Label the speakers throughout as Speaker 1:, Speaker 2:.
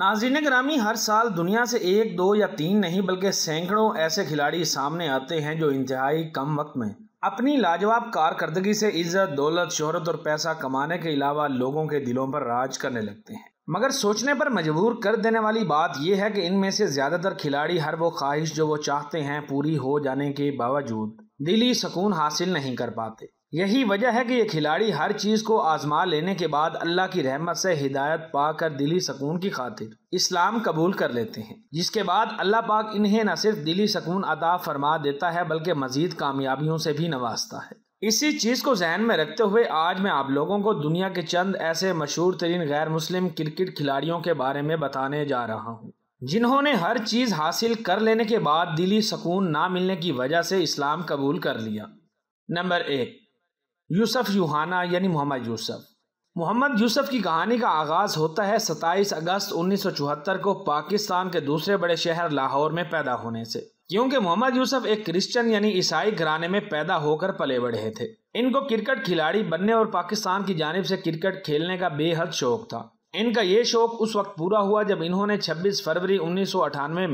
Speaker 1: नाजीन ग्रामी हर साल दुनिया से एक दो या तीन नहीं बल्कि सैकड़ों ऐसे खिलाड़ी सामने आते हैं जो इंतहाई कम वक्त में अपनी लाजवाब कारकर्दगी से इज्जत दौलत शोहरत और पैसा कमाने के अलावा लोगों के दिलों पर राज करने लगते हैं मगर सोचने पर मजबूर कर देने वाली बात यह है कि इनमें से ज़्यादातर खिलाड़ी हर वो ख्वाहिश जो वो चाहते हैं पूरी हो जाने के बावजूद दिली सुकून हासिल नहीं कर पाते यही वजह है कि ये खिलाड़ी हर चीज़ को आजमा लेने के बाद अल्लाह की रहमत से हिदायत पाकर दिली सकून की खातिर इस्लाम कबूल कर लेते हैं जिसके बाद अल्लाह पाक इन्हें न सिर्फ दिली सकून अदा फरमा देता है बल्कि मज़ीद कामयाबियों से भी नवाजता है इसी चीज़ को जहन में रखते हुए आज मैं आप लोगों को दुनिया के चंद ऐसे मशहूर तरीन गैर मुस्लिम क्रिकेट खिलाड़ियों के बारे में बताने जा रहा हूँ जिन्होंने हर चीज़ हासिल कर लेने के बाद दिली सकून ना मिलने की वजह से इस्लाम कबूल कर लिया नंबर एक यूसुफ यूहाना यानी मोहम्मद यूसुफ मोहम्मद यूसुफ की कहानी का आगाज़ होता है 27 अगस्त 1974 को पाकिस्तान के दूसरे बड़े शहर लाहौर में पैदा होने से क्योंकि मोहम्मद यूसुफ एक क्रिश्चियन यानी ईसाई घराने में पैदा होकर पले बढ़े थे इनको क्रिकेट खिलाड़ी बनने और पाकिस्तान की जानब से क्रिकेट खेलने का बेहद शौक था इनका ये शौक उस वक्त पूरा हुआ जब इन्होंने 26 फरवरी उन्नीस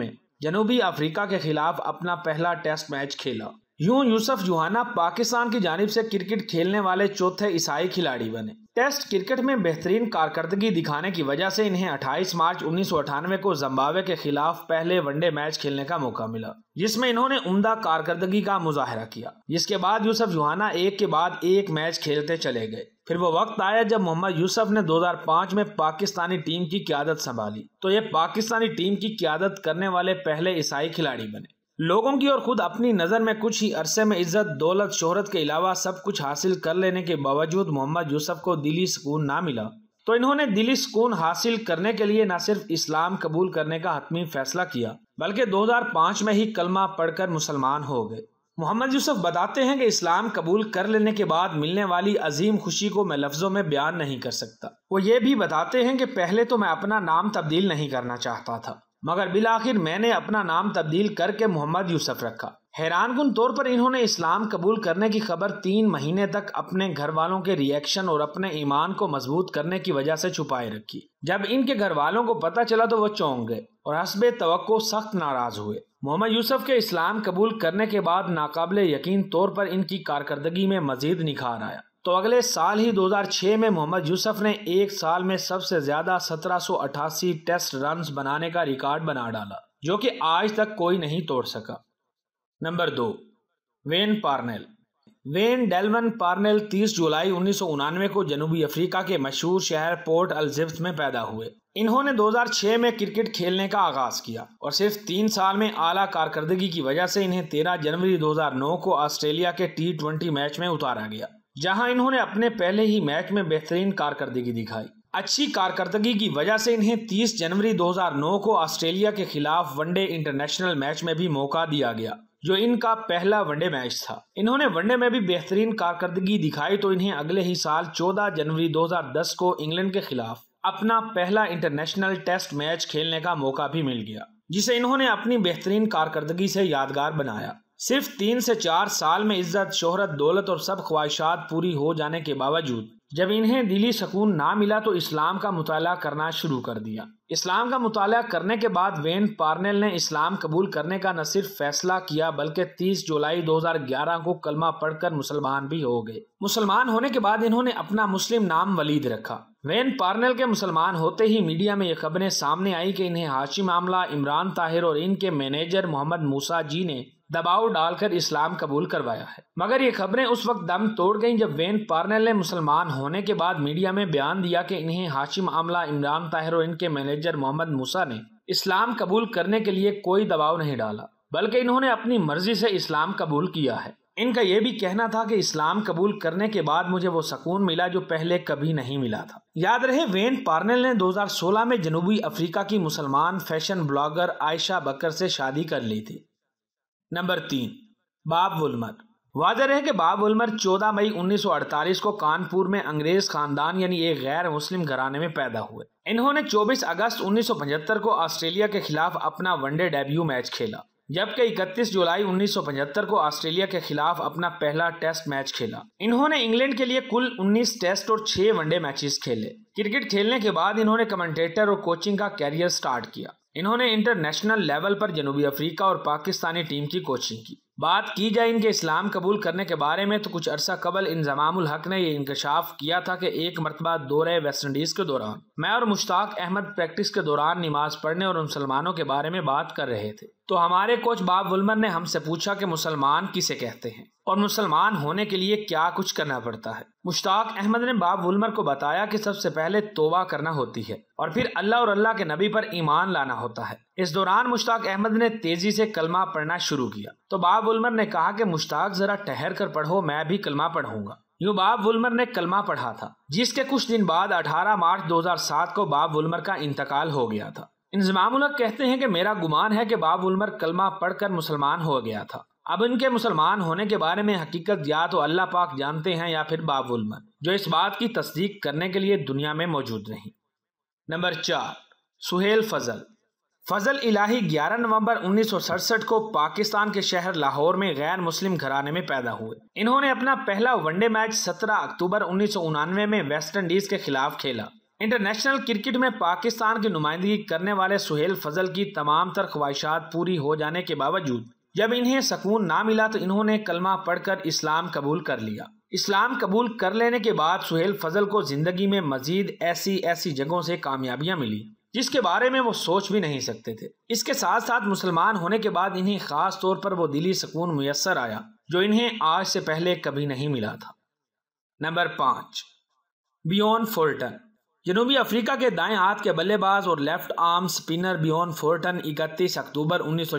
Speaker 1: में जनूबी अफ्रीका के खिलाफ अपना पहला टेस्ट मैच खेला यूं यूसुफ जुहाना पाकिस्तान की जानब से क्रिकेट खेलने वाले चौथे ईसाई खिलाड़ी बने टेस्ट क्रिकेट में बेहतरीन कारकर्दगी दिखाने की वजह से इन्हें 28 मार्च उन्नीस को जम्बावे के खिलाफ पहले वनडे मैच खेलने का मौका मिला जिसमें इन्होंने उमदा कारकर्दगी का मुजाहरा किया जिसके बाद यूसुफ जुहाना एक के बाद एक मैच खेलते चले गए फिर वो वक्त आया जब मोहम्मद यूसुफ ने 2005 में पाकिस्तानी टीम की क्यादत संभाली तो ये पाकिस्तानी टीम की क्यादत करने वाले पहले ईसाई खिलाड़ी बने लोगों की और खुद अपनी नज़र में कुछ ही अरसे में इज्जत दौलत शोहरत के अलावा सब कुछ हासिल कर लेने के बावजूद मोहम्मद यूसुफ को दिली सुकून ना मिला तो इन्होंने दिली सुकून हासिल करने के लिए न सिर्फ इस्लाम कबूल करने का हतमी फैसला किया बल्कि 2005 में ही कलमा पढ़कर मुसलमान हो गए मोहम्मद यूसुफ बताते हैं कि इस्लाम कबूल कर लेने के बाद मिलने वाली अजीम खुशी को मैं लफ्ज़ों में बयान नहीं कर सकता वो ये भी बताते हैं कि पहले तो मैं अपना नाम तब्दील नहीं करना चाहता था मगर बिल आखिर मैंने अपना नाम तब्दील करके मोहम्मद यूसुफ रखा हैरानकुन तौर पर इन्होंने इस्लाम कबूल करने की खबर तीन महीने तक अपने घर वालों के रिएक्शन और अपने ईमान को मजबूत करने की वजह से छुपाए रखी जब इनके घर वालों को पता चला तो वह चौंक गए और हसब तो सख्त नाराज हुए मोहम्मद यूसुफ के इस्लाम कबूल करने के बाद नाकबले यकीन तौर पर इनकी कारकर्दगी में मजीद निखार आया तो अगले साल ही 2006 में मोहम्मद यूसुफ ने एक साल में सबसे ज़्यादा 1788 टेस्ट रन बनाने का रिकॉर्ड बना डाला जो कि आज तक कोई नहीं तोड़ सका नंबर दो Wayne Parnell Wayne Dillon Parnell 30 जुलाई उन्नीस को जनूबी अफ्रीका के मशहूर शहर पोर्ट अल्जिब्स में पैदा हुए इन्होंने 2006 में क्रिकेट खेलने का आगाज किया और सिर्फ तीन साल में आला कारकर्दगी की वजह से इन्हें 13 जनवरी 2009 को ऑस्ट्रेलिया के टी मैच में उतारा गया जहां इन्होंने अपने पहले ही मैच में बेहतरीन कारकर्दगी दिखाई अच्छी कारकर्दगी की वजह से इन्हें 30 जनवरी 2009 को ऑस्ट्रेलिया के खिलाफ वनडे इंटरनेशनल मैच में भी मौका दिया गया जो इनका पहला वनडे मैच था इन्होंने वनडे में भी बेहतरीन कारकर्दगी दिखाई तो इन्हें अगले ही साल 14 जनवरी 2010 को इंग्लैंड के खिलाफ अपना पहला इंटरनेशनल टेस्ट मैच खेलने का मौका भी मिल गया जिसे इन्होंने अपनी बेहतरीन कारकर्दगी से यादगार बनाया सिर्फ तीन से चार साल में इज्जत शोहरत दौलत और सब ख्वाहिशात पूरी हो जाने के बावजूद जब इन्हें दिली सकून ना मिला तो इस्लाम का मुताला करना शुरू कर दिया इस्लाम का मुताला करने के बाद वेन पार्नेल ने इस्लाम कबूल करने का न सिर्फ फैसला किया बल्कि 30 जुलाई 2011 को कलमा पढ़कर मुसलमान भी हो गए मुसलमान होने के बाद इन्होंने अपना मुस्लिम नाम वलीद रखा वेन पार्नेल के मुसलमान होते ही मीडिया में ये खबरें सामने आई कि इन्हें हाशिम मामला इमरान ताहिर और इनके मैनेजर मोहम्मद मूसा जी ने दबाव डालकर इस्लाम कबूल करवाया है मगर ये खबरें उस वक्त दम तोड़ गईं जब वेन पार्नेल ने मुसलमान होने के बाद मीडिया में बयान दिया कि इन्हें हाशिम आमला इमरान ताहिर और इनके मैनेजर मोहम्मद मूसा ने इस्लाम कबूल करने के लिए कोई दबाव नहीं डाला बल्कि इन्होंने अपनी मर्जी से इस्लाम कबूल किया है इनका यह भी कहना था कि इस्लाम कबूल करने के बाद मुझे वो सुकून मिला जो पहले कभी नहीं मिला था याद रहे वेन पार्नेल ने 2016 में जनूबी अफ्रीका की मुसलमान फैशन ब्लॉगर आयशा बकर से शादी कर ली थी नंबर तीन बाब उलमर वाजह है कि बाब उलमर 14 मई 1948 को कानपुर में अंग्रेज खानदान यानी एक गैर मुस्लिम घराने में पैदा हुए इन्होंने 24 अगस्त 1975 को ऑस्ट्रेलिया के खिलाफ अपना वनडे डेब्यू मैच खेला जबकि 31 जुलाई 1975 को ऑस्ट्रेलिया के खिलाफ अपना पहला टेस्ट मैच खेला इन्होंने इंग्लैंड के लिए कुल 19 टेस्ट और 6 वनडे मैचेस खेले क्रिकेट खेलने के बाद इन्होंने कमेंटेटर और कोचिंग का कैरियर स्टार्ट किया इन्होंने इंटरनेशनल लेवल पर जनूबी अफ्रीका और पाकिस्तानी टीम की कोचिंग की बात की जाए इनके इस्लाम कबूल करने के बारे में तो कुछ अरसा कबल इंजमामुल हक ने यह इंकशाफ किया था कि एक मरतबा दौरे वेस्ट इंडीज़ के दौरान मैं और मुश्ताक अहमद प्रैक्टिस के दौरान नमाज पढ़ने और मुसलमानों के बारे में बात कर रहे थे तो हमारे कोच बाब वुलमर ने हमसे पूछा कि मुसलमान किसे कहते हैं और मुसलमान होने के लिए क्या कुछ करना पड़ता है मुश्ताक अहमद ने बाब वुलमर को बताया कि सबसे पहले तोबा करना होती है और फिर अल्लाह और अल्लाह के नबी पर ईमान लाना होता है इस दौरान मुश्ताक अहमद ने तेजी से कलमा पढ़ना शुरू किया तो बाब उलमर ने कहा कि मुश्ताक जरा ठहर कर पढ़ो मैं भी कलमा पढ़ूंगा यूँ बाब वुलमर ने कलमा पढ़ा था जिसके कुछ दिन बाद 18 मार्च 2007 को बाब वुलमर का इंतकाल हो गया था इंजमामुलक कहते हैं कि मेरा गुमान है कि बाब उलमर कलमा पढ़कर मुसलमान हो गया था अब इनके मुसलमान होने के बारे में हकीकत या तो अल्लाह पाक जानते हैं या फिर बाब उलमर जो इस बात की तस्दीक करने के लिए दुनिया में मौजूद नहीं नंबर चार सुहेल फजल फजल इलाही 11 नवंबर उन्नीस को पाकिस्तान के शहर लाहौर में गैर मुस्लिम घराने में पैदा हुए इन्होंने अपना पहला वनडे मैच 17 अक्टूबर उन्नीस में वेस्ट इंडीज के खिलाफ खेला इंटरनेशनल क्रिकेट में पाकिस्तान की नुमाइंदगी करने वाले सुहेल फजल की तमाम तर ख्वाहिशात पूरी हो जाने के बावजूद जब इन्हें सकून ना मिला तो इन्होंने कलमा पढ़कर इस्लाम कबूल कर लिया इस्लाम कबूल कर लेने के बाद सुहेल फजल को ज़िंदगी में मज़ीद ऐसी ऐसी जगहों से कामयाबियाँ मिली जिसके बारे में वो सोच भी नहीं सकते थे इसके साथ साथ मुसलमान होने के बाद इन्हें ख़ास तौर पर वो दिली सकून मैसर आया जो इन्हें आज से पहले कभी नहीं मिला था नंबर पाँच बियॉन फोल्टन जनूबी अफ्रीका के दाएं हाथ के बल्लेबाज और left arm spinner Bjorn Fortuin 31 अक्टूबर उन्नीस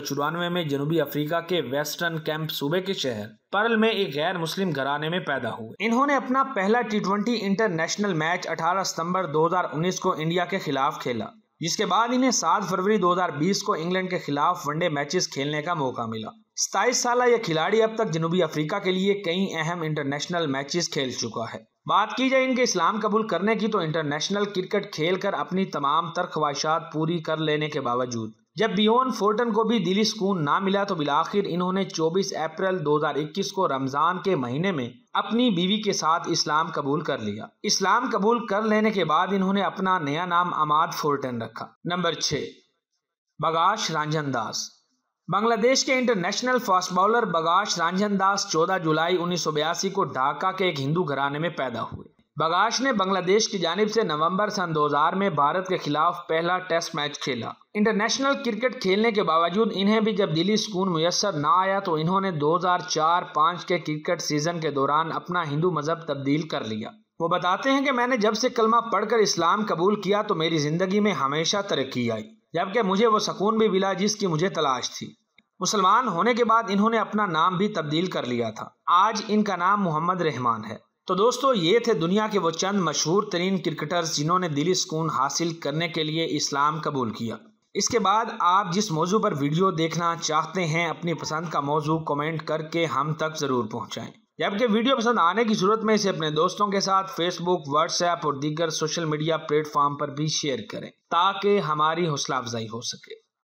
Speaker 1: में जनूबी अफ्रीका के वेस्टर्न कैंप सूबे के शहर पर्ल में एक गैर मुस्लिम घराने में पैदा हुए इन्होंने अपना पहला टी इंटरनेशनल मैच 18 सितंबर 2019 को इंडिया के खिलाफ खेला जिसके बाद इन्हें 7 फरवरी 2020 को इंग्लैंड के खिलाफ वनडे मैचेस खेलने का मौका मिला सताईस साल यह खिलाड़ी अब तक जनूबी अफ्रीका के लिए कई अहम इंटरनेशनल मैचेस खेल चुका है बात की जाए इनके इस्लाम कबूल करने की तो इंटरनेशनल क्रिकेट खेलकर अपनी तमाम तर ख्वाहिशात पूरी कर लेने के बावजूद जब बियोन फोर्टन को भी दिली सुकून ना मिला तो बिलाखिर इन्होंने 24 अप्रैल 2021 को रमज़ान के महीने में अपनी बीवी के साथ इस्लाम कबूल कर लिया इस्लाम कबूल कर लेने के बाद इन्होंने अपना नया नाम अमाद फोर्टन रखा नंबर छः बगाश रांझन दास बांग्लादेश के इंटरनेशनल फास्ट बॉलर बगाश रंजन दास चौदह जुलाई उन्नीस को ढाका के एक हिंदू घराने में पैदा हुए बगाश ने बांग्लादेश की जानब से नवंबर सन 2000 में भारत के खिलाफ पहला टेस्ट मैच खेला इंटरनेशनल क्रिकेट खेलने के बावजूद इन्हें भी जब दिली सुकून मुयसर ना आया तो इन्होंने 2004-5 के क्रिकेट सीजन के दौरान अपना हिंदू मजहब तब्दील कर लिया वो बताते हैं कि मैंने जब से कलमा पढ़कर इस्लाम कबूल किया तो मेरी ज़िंदगी में हमेशा तरक्की आई जबकि मुझे वो सुकून भी मिला जिसकी मुझे तलाश थी मुसलमान होने के बाद इन्होंने अपना नाम भी तब्दील कर लिया था आज इनका नाम मोहम्मद रहमान है तो दोस्तों ये थे दुनिया के वो चंद मशहूर तरीन क्रिकेटर्स जिन्होंने दिली सुकून हासिल करने के लिए इस्लाम कबूल किया इसके बाद आप जिस मौजू पर वीडियो देखना चाहते हैं अपनी पसंद का मौजू कमेंट करके हम तक ज़रूर पहुँचाएँ जबकि वीडियो पसंद आने की सूरत में इसे अपने दोस्तों के साथ फेसबुक व्हाट्सएप और दीगर सोशल मीडिया प्लेटफॉर्म पर भी शेयर करें ताकि हमारी हौसला अफजाई हो सके